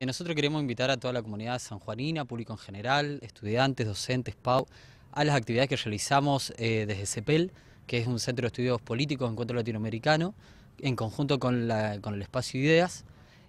Eh, nosotros queremos invitar a toda la comunidad sanjuanina, público en general, estudiantes, docentes, PAU, a las actividades que realizamos eh, desde CEPEL, que es un centro de estudios políticos, encuentro latinoamericano, en conjunto con, el espacio Ideas,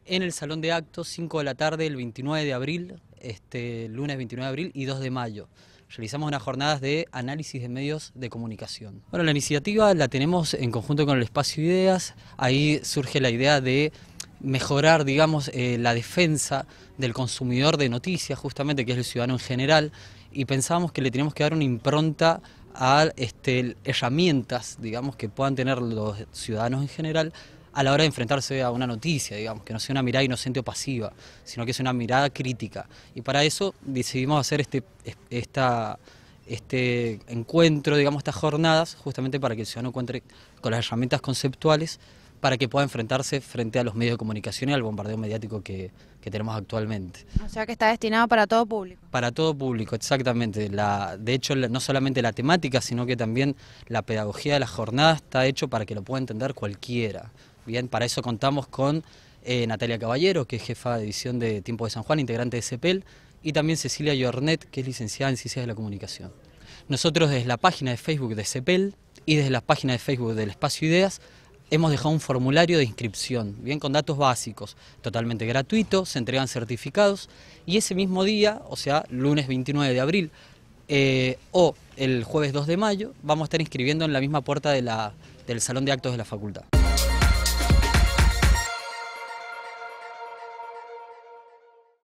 en el Salón de Actos, 5 de la tarde, el 29 de abril, este lunes 29 de abril y 2 de mayo. Realizamos unas jornadas de análisis de medios de comunicación. Bueno, la iniciativa la tenemos en conjunto con el espacio Ideas, ahí surge la idea de mejorar, digamos, eh, la defensa del consumidor de noticias, justamente, que es el ciudadano en general, y pensábamos que le teníamos que dar una impronta a este, herramientas, digamos, que puedan tener los ciudadanos en general a la hora de enfrentarse a una noticia, digamos, que no sea una mirada inocente o pasiva, sino que sea una mirada crítica. Y para eso decidimos hacer este, esta, este encuentro, digamos, estas jornadas, justamente para que el ciudadano encuentre con las herramientas conceptuales para que pueda enfrentarse frente a los medios de comunicación y al bombardeo mediático que, tenemos actualmente. O sea que está destinado para todo público. Para todo público, exactamente. de hecho, no solamente la temática, sino que también la pedagogía de la jornada está hecho para que lo pueda entender cualquiera. Bien, para eso contamos con eh, Natalia Caballero, que es jefa de edición de Tiempo de San Juan, integrante de CEPEL, y también Cecilia Jornet, que es licenciada en Ciencias de la Comunicación. Nosotros desde la página de Facebook de CEPEL y desde la página de Facebook del Espacio Ideas hemos dejado un formulario de inscripción, bien con datos básicos, totalmente gratuito, se entregan certificados y ese mismo día, o sea, lunes 29 de abril eh, o el jueves 2 de mayo, vamos a estar inscribiendo en la misma puerta del Salón de Actos de la Facultad.